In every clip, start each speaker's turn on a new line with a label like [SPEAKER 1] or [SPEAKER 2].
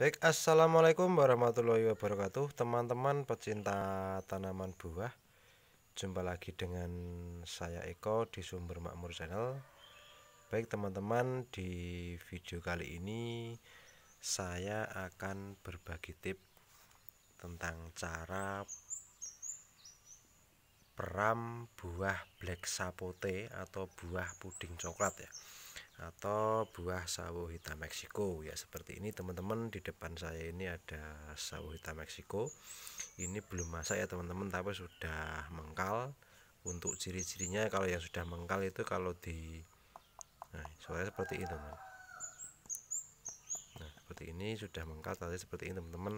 [SPEAKER 1] Baik, assalamualaikum warahmatullahi wabarakatuh, teman-teman pecinta tanaman buah. Jumpa lagi dengan saya Eko di Sumber Makmur Channel. Baik, teman-teman, di video kali ini saya akan berbagi tips tentang cara peram buah black sapote atau buah puding coklat ya atau buah sawo hitam Meksiko ya seperti ini teman-teman di depan saya ini ada sawo hitam Meksiko ini belum masak ya teman-teman tapi sudah mengkal untuk ciri-cirinya kalau yang sudah mengkal itu kalau di nah soalnya seperti ini teman nah seperti ini sudah mengkal tadi seperti ini teman-teman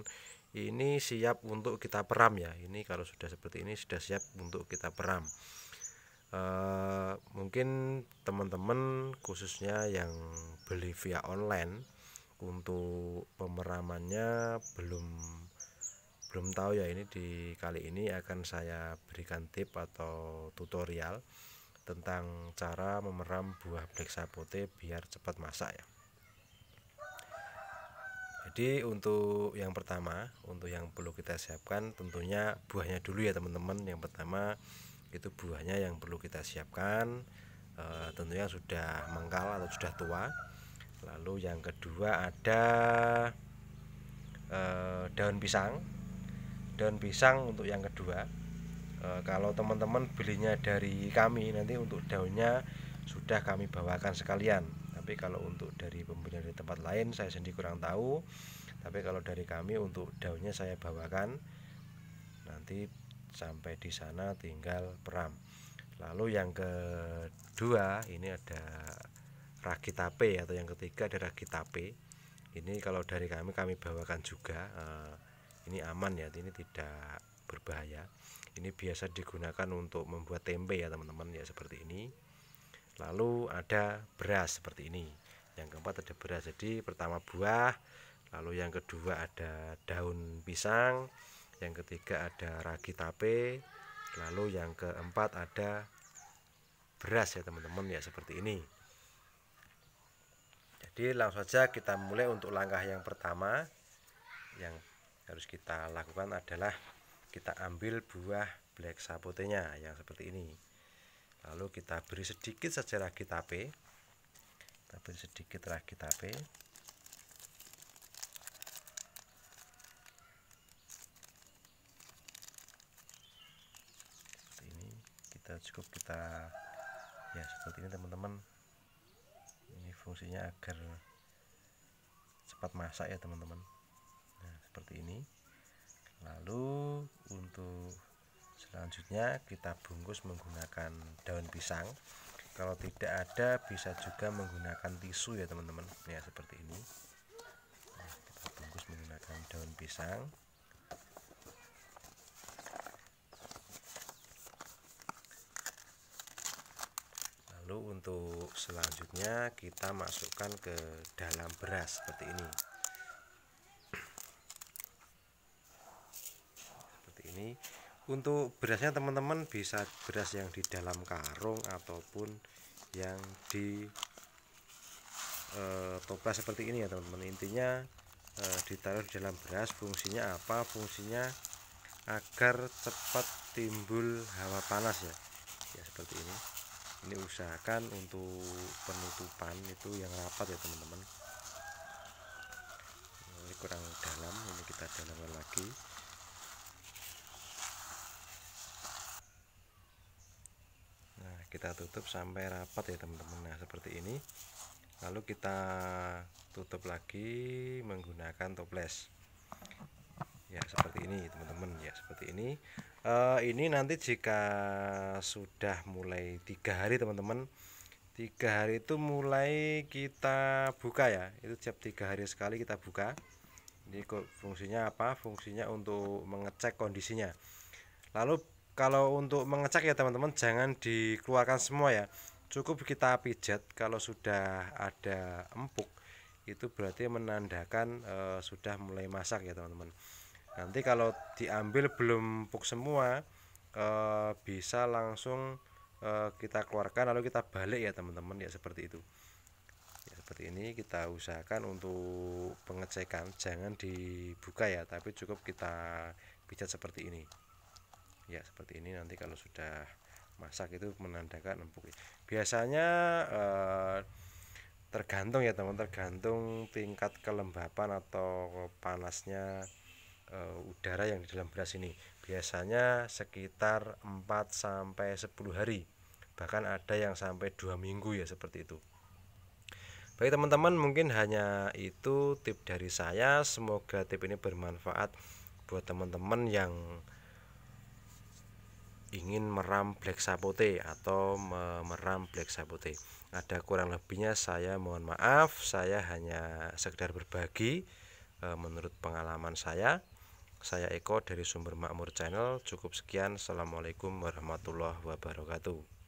[SPEAKER 1] ini siap untuk kita peram ya ini kalau sudah seperti ini sudah siap untuk kita peram uh, mungkin teman-teman khususnya yang beli via online untuk pemeramannya belum belum tahu ya ini di kali ini akan saya berikan tip atau tutorial tentang cara memeram buah black sapote biar cepat masak ya jadi untuk yang pertama untuk yang perlu kita siapkan tentunya buahnya dulu ya teman-teman yang pertama itu buahnya yang perlu kita siapkan e, tentunya sudah mengkal atau sudah tua lalu yang kedua ada e, daun pisang daun pisang untuk yang kedua e, kalau teman-teman belinya dari kami nanti untuk daunnya sudah kami bawakan sekalian tapi kalau untuk dari pembeli dari tempat lain saya sendiri kurang tahu tapi kalau dari kami untuk daunnya saya bawakan nanti sampai di sana tinggal peram lalu yang kedua ini ada rakitape atau yang ketiga ada rakitape ini kalau dari kami kami bawakan juga eh, ini aman ya ini tidak berbahaya ini biasa digunakan untuk membuat tempe ya teman-teman ya seperti ini lalu ada beras seperti ini yang keempat ada beras jadi pertama buah lalu yang kedua ada daun pisang yang ketiga ada ragi tape lalu yang keempat ada beras ya teman-teman ya seperti ini jadi langsung saja kita mulai untuk langkah yang pertama yang harus kita lakukan adalah kita ambil buah black sapotenya yang seperti ini lalu kita beri sedikit saja ragi tape kita beri sedikit ragi tape sudah cukup kita ya seperti ini teman-teman ini fungsinya agar cepat masak ya teman-teman nah seperti ini lalu untuk selanjutnya kita bungkus menggunakan daun pisang kalau tidak ada bisa juga menggunakan tisu ya teman-teman ya seperti ini nah, kita bungkus menggunakan daun pisang lalu untuk selanjutnya kita masukkan ke dalam beras seperti ini seperti ini untuk berasnya teman-teman bisa beras yang di dalam karung ataupun yang di e, toples seperti ini ya teman-teman intinya e, ditaruh di dalam beras fungsinya apa fungsinya agar cepat timbul hawa panas ya ya seperti ini usahakan untuk penutupan itu yang rapat ya teman-teman ini kurang dalam ini kita dalamkan lagi nah kita tutup sampai rapat ya teman-teman nah seperti ini lalu kita tutup lagi menggunakan toples ya seperti ini teman-teman ya seperti ini Eh, ini nanti jika sudah mulai tiga hari teman-teman tiga hari itu mulai kita buka ya itu tiap tiga hari sekali kita buka ini fungsinya apa fungsinya untuk mengecek kondisinya lalu kalau untuk mengecek ya teman-teman jangan dikeluarkan semua ya cukup kita pijat kalau sudah ada empuk itu berarti menandakan e, sudah mulai masak ya teman-teman nanti kalau diambil belum empuk semua e, bisa langsung e, kita keluarkan lalu kita balik ya teman-teman ya seperti itu ya, seperti ini kita usahakan untuk pengecekan jangan dibuka ya tapi cukup kita pijat seperti ini ya seperti ini nanti kalau sudah masak itu menandakan empuk ya. biasanya e, tergantung ya teman tergantung tingkat kelembapan atau panasnya uh, udara yang di dalam beras ini biasanya sekitar 4 sampai 10 hari bahkan ada yang sampai dua minggu ya seperti itu baik teman-teman mungkin hanya itu tip dari saya semoga tip ini bermanfaat buat teman-teman yang ingin meram black sapote atau meram black sapote ada kurang lebihnya saya mohon maaf saya hanya sekedar berbagi eh, menurut pengalaman saya saya Eko dari Sumber Makmur Channel. Cukup sekian. Assalamualaikum warahmatullahi wabarakatuh.